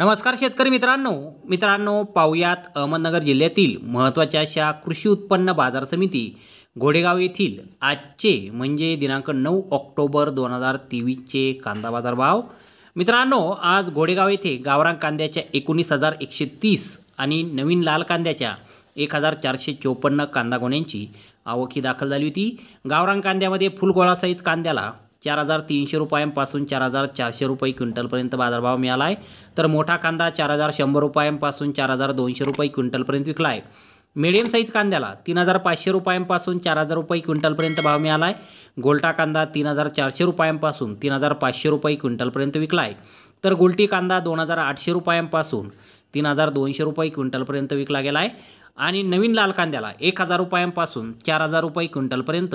नमस्कार शेतकरी मित्रांनो मित्रांनो पाहुयात अहमदनगर जिल्ह्यातील महत्त्वाच्या अशा कृषी उत्पन्न बाजार समिती घोडेगाव येथील आजचे म्हणजे दिनांक नऊ ऑक्टोबर दोन हजार तेवीसचे कांदा बाजार भाव मित्रांनो आज घोडेगाव येथे गावरान कांद्याच्या एकोणीस हजार एकशे तीस आणि नवीन लाल कांद्याच्या एक हजार चारशे चोपन्न कांदा गोण्यांची आवकी दाखल झाली होती गावरान कांद्यामध्ये फुलगोळा कांद्याला चार हजार तीनशे रुपयांपासून चार हजार चारशे रुपये क्विंटलपर्यंत बाजारभाव मिळाला आहे तर मोठा कांदा चार हजार शंभर रुपयांपासून चार हजार दोनशे रुपये क्विंटलपर्यंत विकला आहे मीडियम साईज कांद्याला तीन हजार पाचशे रुपयांपासून चार हजार रुपये क्विंटलपर्यंत भाव मिळाला आहे गोलटा कांदा तीन हजार चारशे रुपयांपासून तीन हजार पाचशे रुपये क्विंटलपर्यंत विकला आहे तर गुलटी कांदा दोन हजार आठशे रुपयांपासून तीन हजार दोनशे रुपये क्विंटलपर्यंत विकला गेला आहे आणि नवीन लाल कांद्याला एक हजार रुपयांपासून चार हजार रुपये क्विंटलपर्यंत